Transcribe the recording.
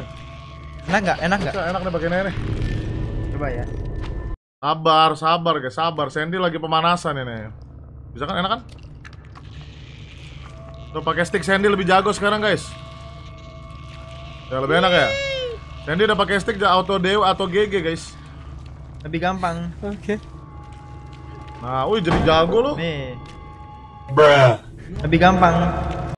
Enak nggak? Enak nggak? Enak nih bagiannya nih. Coba ya. Sabar, sabar guys, sabar. Sandy lagi pemanasan ini. Bisa kan enak kan? Tuh pakai stick Sandy lebih jago sekarang guys. Ya lebih enak ya. Sandy udah pakai stick jauh auto dew atau GG guys. Lebih gampang. Oke. Nah, wih jadi jago loh. Nih. Bruh. Lebih gampang.